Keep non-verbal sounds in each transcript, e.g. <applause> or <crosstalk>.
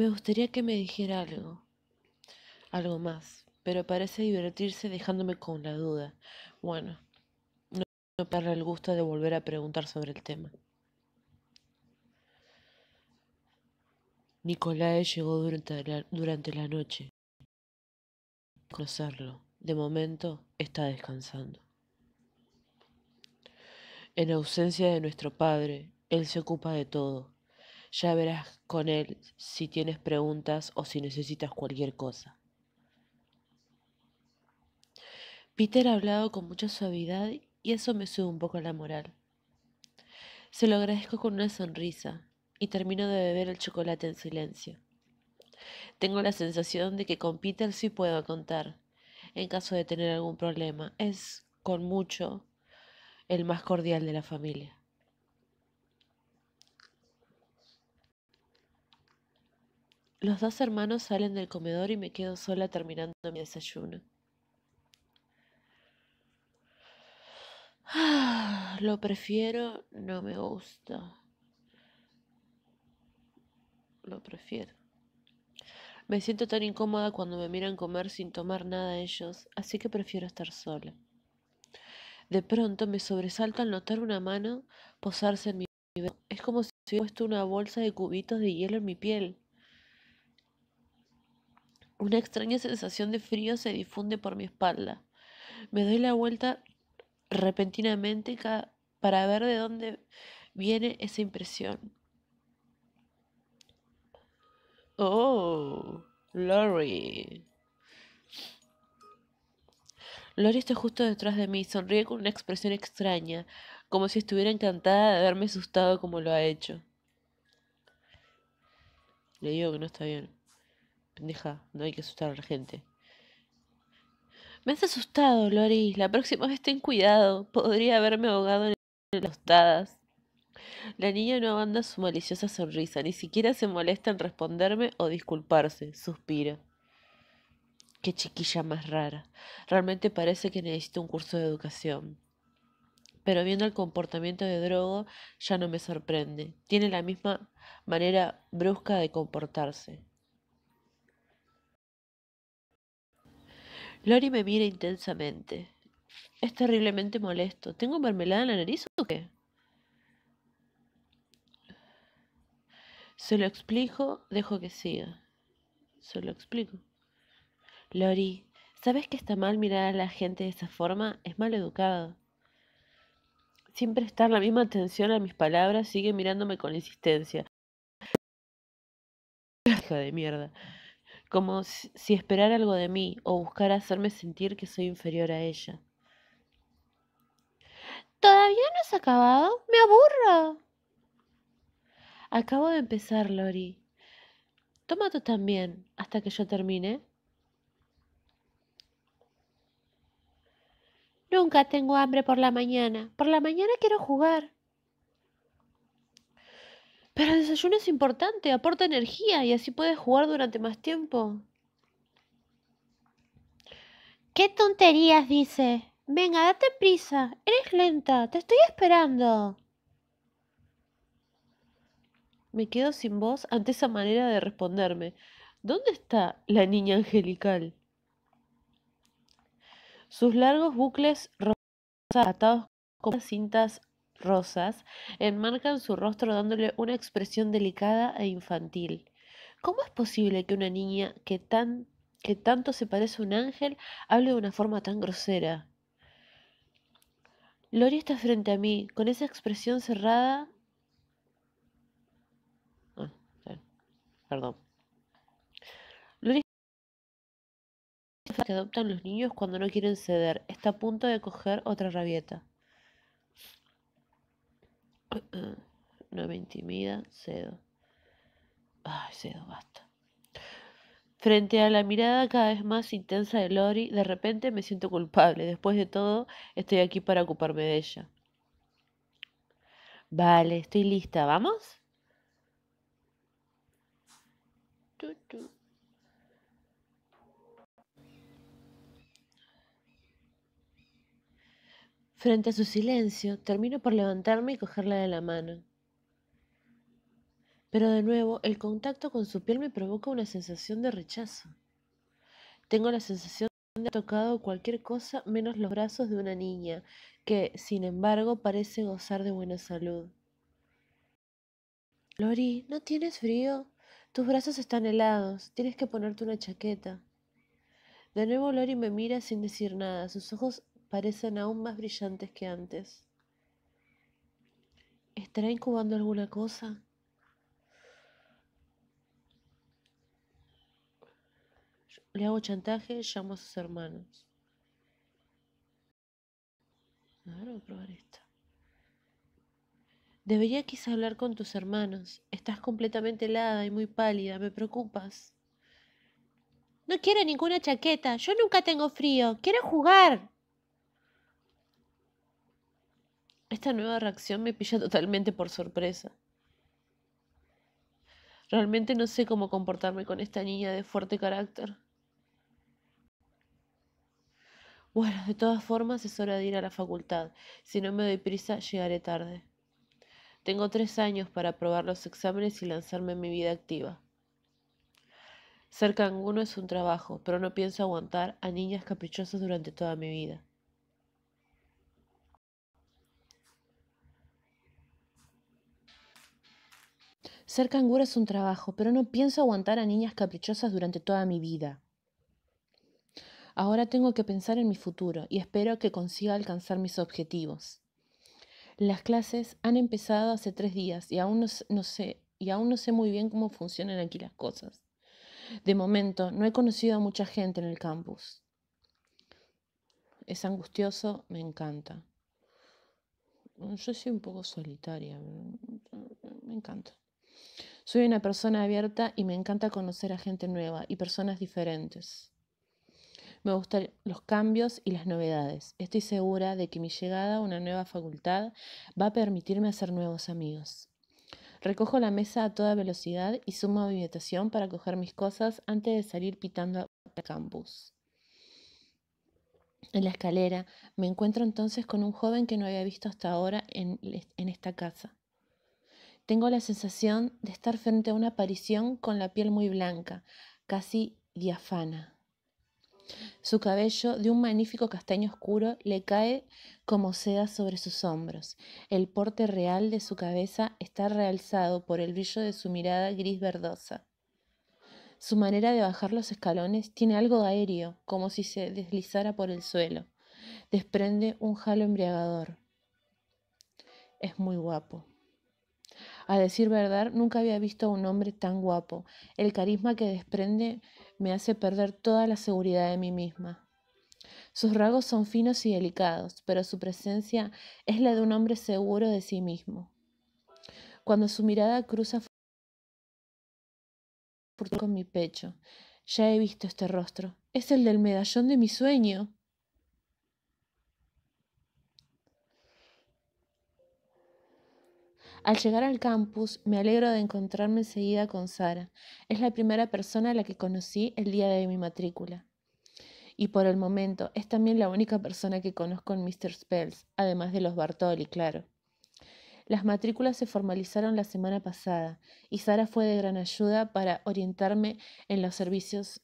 Me gustaría que me dijera algo, algo más, pero parece divertirse dejándome con la duda. Bueno, no, no para el gusto de volver a preguntar sobre el tema. Nicolás llegó durante la, durante la noche. Conocerlo. De momento está descansando. En ausencia de nuestro padre, él se ocupa de todo ya verás con él si tienes preguntas o si necesitas cualquier cosa. Peter ha hablado con mucha suavidad y eso me sube un poco la moral. Se lo agradezco con una sonrisa y termino de beber el chocolate en silencio. Tengo la sensación de que con Peter sí puedo contar. En caso de tener algún problema, es, con mucho, el más cordial de la familia. Los dos hermanos salen del comedor y me quedo sola terminando mi desayuno. <sighs> lo prefiero, no me gusta. Lo prefiero. Me siento tan incómoda cuando me miran comer sin tomar nada ellos, así que prefiero estar sola. De pronto me sobresalto al notar una mano posarse en mi Es como si hubiera puesto una bolsa de cubitos de hielo en mi piel. Una extraña sensación de frío se difunde por mi espalda. Me doy la vuelta repentinamente para ver de dónde viene esa impresión. Oh, Lori. Lori está justo detrás de mí, sonríe con una expresión extraña, como si estuviera encantada de haberme asustado como lo ha hecho. Le digo que no está bien. Pendeja, no hay que asustar a la gente. Me has asustado, Loris. La próxima vez ten cuidado. Podría haberme ahogado en las tostadas. La niña no abandona su maliciosa sonrisa, ni siquiera se molesta en responderme o disculparse. Suspiro. Qué chiquilla más rara. Realmente parece que necesita un curso de educación. Pero viendo el comportamiento de Drogo ya no me sorprende. Tiene la misma manera brusca de comportarse. Lori me mira intensamente. Es terriblemente molesto. ¿Tengo mermelada en la nariz o qué? Se lo explico, dejo que siga. Se lo explico. Lori, ¿sabes que está mal mirar a la gente de esa forma? Es mal educado. Sin prestar la misma atención a mis palabras, sigue mirándome con insistencia. Hija de mierda como si esperara algo de mí o buscara hacerme sentir que soy inferior a ella. ¿Todavía no has acabado? Me aburro. Acabo de empezar, Lori. Tómate también hasta que yo termine. Nunca tengo hambre por la mañana. Por la mañana quiero jugar. Pero el desayuno es importante, aporta energía y así puedes jugar durante más tiempo. ¿Qué tonterías dice? Venga, date prisa. Eres lenta. Te estoy esperando. Me quedo sin voz ante esa manera de responderme. ¿Dónde está la niña angelical? Sus largos bucles rosados atados con cintas rosas enmarcan su rostro dándole una expresión delicada e infantil. ¿Cómo es posible que una niña que, tan, que tanto se parece a un ángel hable de una forma tan grosera? Lori está frente a mí, con esa expresión cerrada. Ah, perdón. Lori que adoptan los niños cuando no quieren ceder. Está a punto de coger otra rabieta. No <clears throat> me intimida, cedo. Ay, cedo, basta. Frente a la mirada cada vez más intensa de Lori, de repente me siento culpable. Después de todo, estoy aquí para ocuparme de ella. Vale, estoy lista. ¿Vamos? Frente a su silencio, termino por levantarme y cogerla de la mano. Pero de nuevo, el contacto con su piel me provoca una sensación de rechazo. Tengo la sensación de haber tocado cualquier cosa menos los brazos de una niña, que, sin embargo, parece gozar de buena salud. Lori, ¿no tienes frío? Tus brazos están helados, tienes que ponerte una chaqueta. De nuevo Lori me mira sin decir nada, sus ojos parecen aún más brillantes que antes. ¿Estará incubando alguna cosa? Le hago chantaje, llamo a sus hermanos. A ver, voy a probar esto. Debería quizá hablar con tus hermanos. Estás completamente helada y muy pálida. Me preocupas. No quiero ninguna chaqueta. Yo nunca tengo frío. Quiero jugar. Esta nueva reacción me pilla totalmente por sorpresa. Realmente no sé cómo comportarme con esta niña de fuerte carácter. Bueno, de todas formas es hora de ir a la facultad. Si no me doy prisa, llegaré tarde. Tengo tres años para aprobar los exámenes y lanzarme en mi vida activa. Ser canguno es un trabajo, pero no pienso aguantar a niñas caprichosas durante toda mi vida. Ser cangura es un trabajo, pero no pienso aguantar a niñas caprichosas durante toda mi vida. Ahora tengo que pensar en mi futuro y espero que consiga alcanzar mis objetivos. Las clases han empezado hace tres días y aún no, sé, y aún no sé muy bien cómo funcionan aquí las cosas. De momento, no he conocido a mucha gente en el campus. Es angustioso, me encanta. Yo soy un poco solitaria, me encanta. Soy una persona abierta y me encanta conocer a gente nueva y personas diferentes. Me gustan los cambios y las novedades. Estoy segura de que mi llegada a una nueva facultad va a permitirme hacer nuevos amigos. Recojo la mesa a toda velocidad y sumo a mi habitación para coger mis cosas antes de salir pitando al campus. En la escalera me encuentro entonces con un joven que no había visto hasta ahora en esta casa. Tengo la sensación de estar frente a una aparición con la piel muy blanca, casi diafana. Su cabello, de un magnífico castaño oscuro, le cae como seda sobre sus hombros. El porte real de su cabeza está realzado por el brillo de su mirada gris verdosa. Su manera de bajar los escalones tiene algo aéreo, como si se deslizara por el suelo. Desprende un jalo embriagador. Es muy guapo. A decir verdad, nunca había visto a un hombre tan guapo. El carisma que desprende me hace perder toda la seguridad de mí misma. Sus rasgos son finos y delicados, pero su presencia es la de un hombre seguro de sí mismo. Cuando su mirada cruza con mi pecho, ya he visto este rostro. Es el del medallón de mi sueño. Al llegar al campus, me alegro de encontrarme enseguida con Sara. Es la primera persona a la que conocí el día de mi matrícula. Y por el momento, es también la única persona que conozco en Mr. Spells, además de los Bartoli, claro. Las matrículas se formalizaron la semana pasada y Sara fue de gran ayuda para orientarme en los servicios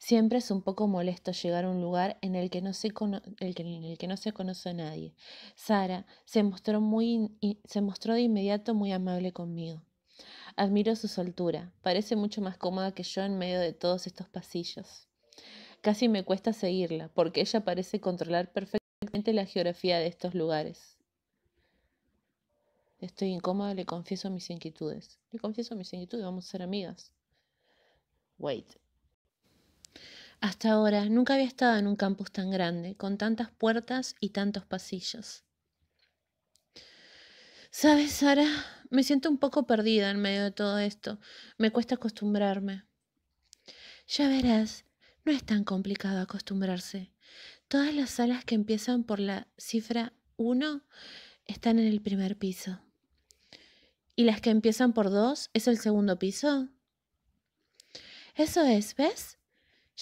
Siempre es un poco molesto llegar a un lugar en el que no se, el que, en el que no se conoce a nadie. Sara se mostró, muy se mostró de inmediato muy amable conmigo. Admiro su soltura. Parece mucho más cómoda que yo en medio de todos estos pasillos. Casi me cuesta seguirla, porque ella parece controlar perfectamente la geografía de estos lugares. Estoy incómoda, le confieso mis inquietudes. Le confieso mis inquietudes, vamos a ser amigas. Wait, hasta ahora nunca había estado en un campus tan grande, con tantas puertas y tantos pasillos. ¿Sabes, Sara? Me siento un poco perdida en medio de todo esto. Me cuesta acostumbrarme. Ya verás, no es tan complicado acostumbrarse. Todas las salas que empiezan por la cifra 1 están en el primer piso. ¿Y las que empiezan por 2 es el segundo piso? Eso es, ¿ves?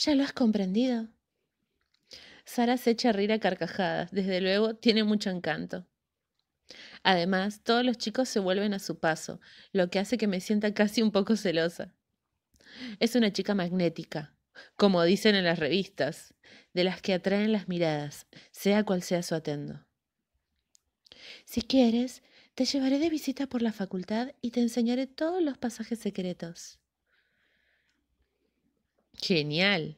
¿Ya lo has comprendido? Sara se echa a rir a carcajadas. Desde luego, tiene mucho encanto. Además, todos los chicos se vuelven a su paso, lo que hace que me sienta casi un poco celosa. Es una chica magnética, como dicen en las revistas, de las que atraen las miradas, sea cual sea su atendo. Si quieres, te llevaré de visita por la facultad y te enseñaré todos los pasajes secretos. Genial.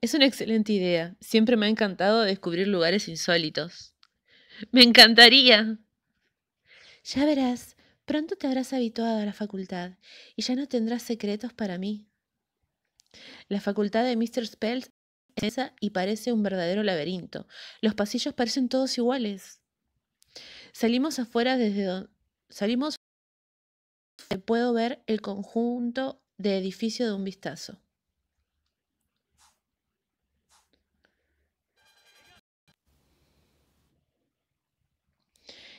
Es una excelente idea. Siempre me ha encantado descubrir lugares insólitos. Me encantaría. Ya verás, pronto te habrás habituado a la facultad y ya no tendrás secretos para mí. La facultad de Mr. Spells es esa y parece un verdadero laberinto. Los pasillos parecen todos iguales. Salimos afuera desde donde salimos puedo ver el conjunto de edificio de un vistazo.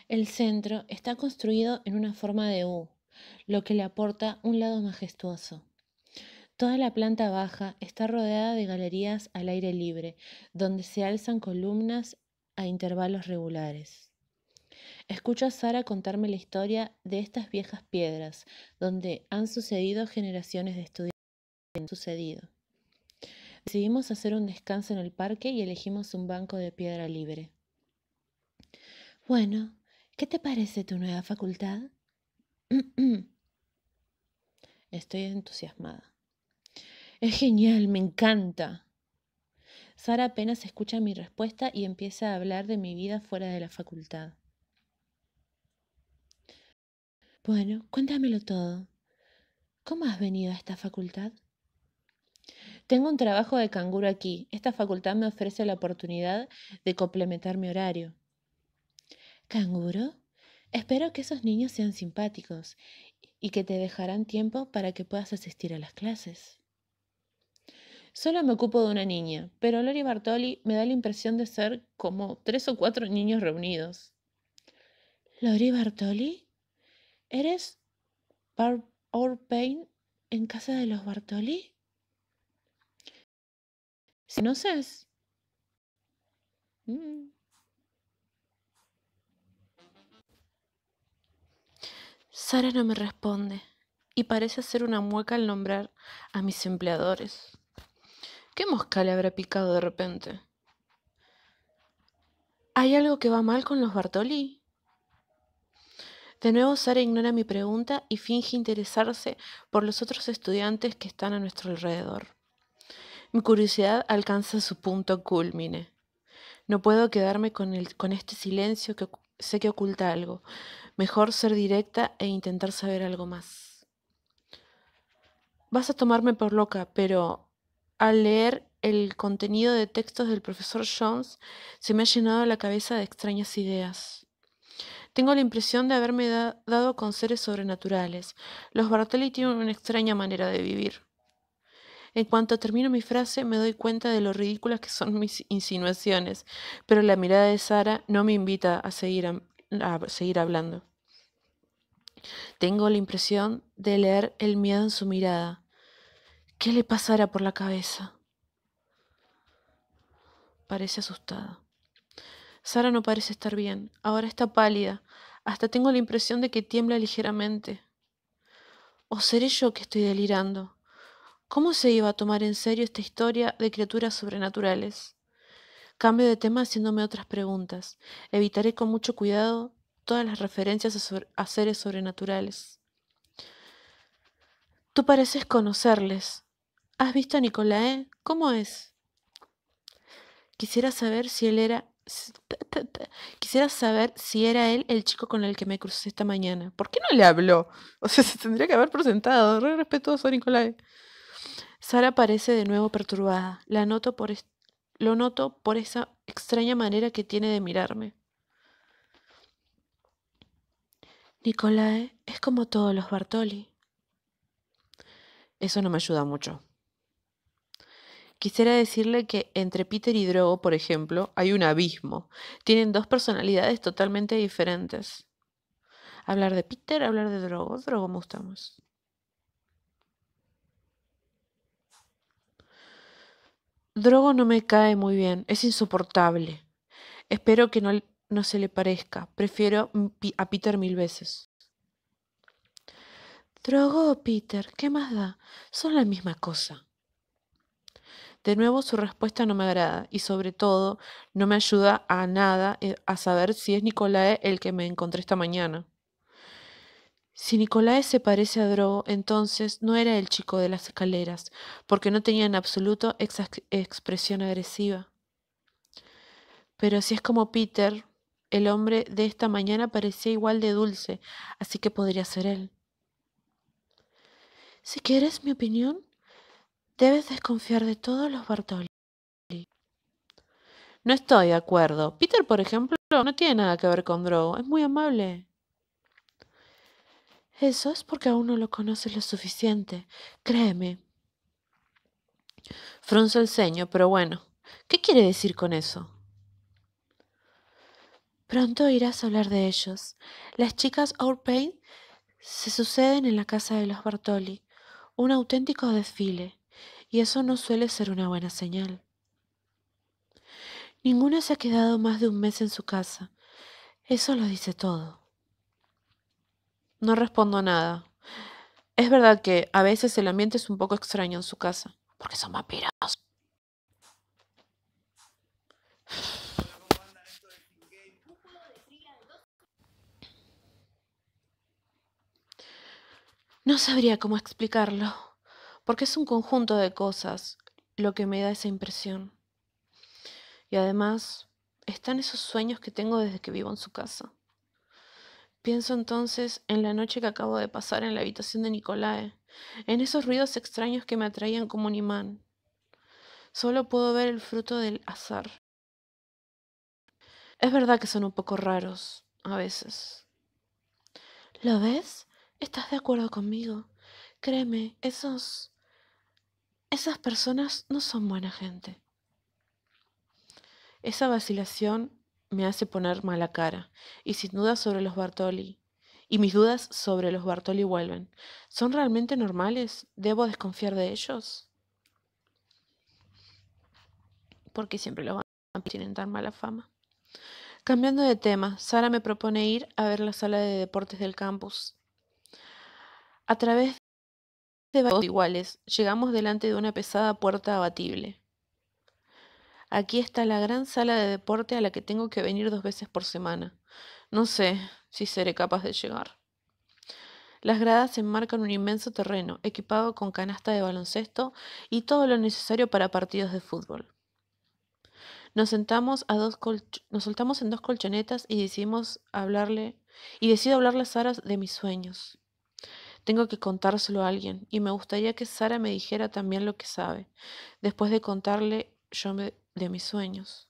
El centro está construido en una forma de U, lo que le aporta un lado majestuoso. Toda la planta baja está rodeada de galerías al aire libre, donde se alzan columnas a intervalos regulares. Escucho a Sara contarme la historia de estas viejas piedras, donde han sucedido generaciones de estudiantes. Han sucedido. Decidimos hacer un descanso en el parque y elegimos un banco de piedra libre. Bueno, ¿qué te parece tu nueva facultad? <clears throat> Estoy entusiasmada. Es genial, me encanta. Sara apenas escucha mi respuesta y empieza a hablar de mi vida fuera de la facultad. Bueno, cuéntamelo todo. ¿Cómo has venido a esta facultad? Tengo un trabajo de canguro aquí. Esta facultad me ofrece la oportunidad de complementar mi horario. ¿Canguro? Espero que esos niños sean simpáticos y que te dejarán tiempo para que puedas asistir a las clases. Solo me ocupo de una niña, pero Lori Bartoli me da la impresión de ser como tres o cuatro niños reunidos. ¿Lori Bartoli? ¿Eres or Payne en casa de los Bartoli? Si no sé. Mm. Sara no me responde y parece hacer una mueca al nombrar a mis empleadores. ¿Qué mosca le habrá picado de repente? ¿Hay algo que va mal con los Bartoli? De nuevo, Sara ignora mi pregunta y finge interesarse por los otros estudiantes que están a nuestro alrededor. Mi curiosidad alcanza su punto culmine. No puedo quedarme con, con este silencio que sé que oculta algo. Mejor ser directa e intentar saber algo más. Vas a tomarme por loca, pero al leer el contenido de textos del profesor Jones, se me ha llenado la cabeza de extrañas ideas. Tengo la impresión de haberme dado con seres sobrenaturales. Los Bartoli tienen una extraña manera de vivir. En cuanto termino mi frase, me doy cuenta de lo ridículas que son mis insinuaciones, pero la mirada de Sara no me invita a seguir, a seguir hablando. Tengo la impresión de leer el miedo en su mirada. ¿Qué le pasará por la cabeza? Parece asustada. Sara no parece estar bien. Ahora está pálida. Hasta tengo la impresión de que tiembla ligeramente. ¿O seré yo que estoy delirando? ¿Cómo se iba a tomar en serio esta historia de criaturas sobrenaturales? Cambio de tema haciéndome otras preguntas. Evitaré con mucho cuidado todas las referencias a, seres sobrenaturales. Tú pareces conocerles. ¿Has visto a Nicolae? ¿Cómo es? Quisiera saber si él era Quisiera saber si era él el chico con el que me crucé esta mañana. ¿Por qué no le habló? O sea, <laughs> se tendría que haber presentado. Re respetuoso, Nicolai. Sara parece de nuevo perturbada. La noto por lo noto por esa extraña manera que tiene de mirarme. Nicolai es como todos los Bartoli. Eso no me ayuda mucho. Quisiera decirle que entre Peter y Drogo, por ejemplo, hay un abismo. Tienen dos personalidades totalmente diferentes. Hablar de Peter, hablar de Drogo. Drogo me gusta Drogo no me cae muy bien, es insoportable. Espero que no, no se le parezca. Prefiero a Peter mil veces. Drogo o Peter, ¿qué más da? Son la misma cosa. De nuevo, su respuesta no me agrada y sobre todo no me ayuda a nada eh, a saber si es Nicolae el que me encontré esta mañana. Si Nicolae se parece a Drogo, entonces no era el chico de las escaleras, porque no tenía en absoluto expresión agresiva. Pero si es como Peter, el hombre de esta mañana parecía igual de dulce, así que podría ser él. Si quieres mi opinión, Debes desconfiar de todos los Bartoli. No estoy de acuerdo. Peter, por ejemplo, no tiene nada que ver con Drogo. Es muy amable. Eso es porque aún no lo conoces lo suficiente. Créeme. Frunzo el ceño, pero bueno. ¿Qué quiere decir con eso? Pronto irás a hablar de ellos. Las chicas Orpain se suceden en la casa de los Bartoli. Un auténtico desfile y eso no suele ser una buena señal. Ninguna se ha quedado más de un mes en su casa. Eso lo dice todo. No respondo nada. Es verdad que a veces el ambiente es un poco extraño en su casa, porque son vampiros. No sabría cómo explicarlo porque es un conjunto de cosas lo que me da esa impresión. Y además están esos sueños que tengo desde que vivo en su casa. Pienso entonces en la noche que acabo de pasar en la habitación de Nicolae, en esos ruidos extraños que me atraían como un imán. Solo puedo ver el fruto del azar. Es verdad que son un poco raros, a veces. ¿Lo ves? ¿Estás de acuerdo conmigo? Créeme, esos esas personas no son buena gente. Esa vacilación me hace poner mala cara, y sin duda sobre los Bartoli, y mis dudas sobre los Bartoli vuelven. ¿Son realmente normales? ¿Debo desconfiar de ellos? Porque siempre lo van tienen tan mala fama. Cambiando de tema, Sara me propone ir a ver la sala de deportes del campus. A través de iguales, llegamos delante de una pesada puerta abatible. Aquí está la gran sala de deporte a la que tengo que venir dos veces por semana. No sé si seré capaz de llegar. Las gradas enmarcan un inmenso terreno, equipado con canasta de baloncesto y todo lo necesario para partidos de fútbol. Nos sentamos soltamos en dos colchonetas y decidimos hablarle y decido hablarle a Sara de mis sueños. Tengo que contárselo a alguien y me gustaría que Sara me dijera también lo que sabe, después de contarle yo de mis sueños.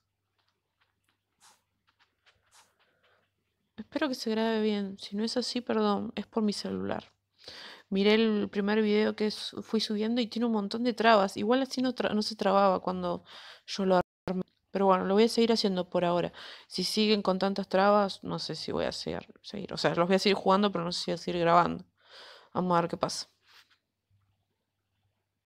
Espero que se grabe bien. Si no es así, perdón, es por mi celular. Miré el primer video que fui subiendo y tiene un montón de trabas. Igual así no, se trababa cuando yo lo armé. Pero bueno, lo voy a seguir haciendo por ahora. Si siguen con tantas trabas, no sé si voy a seguir. O sea, los voy a seguir jugando, pero no sé si voy a seguir grabando. Vamos lá o que passa.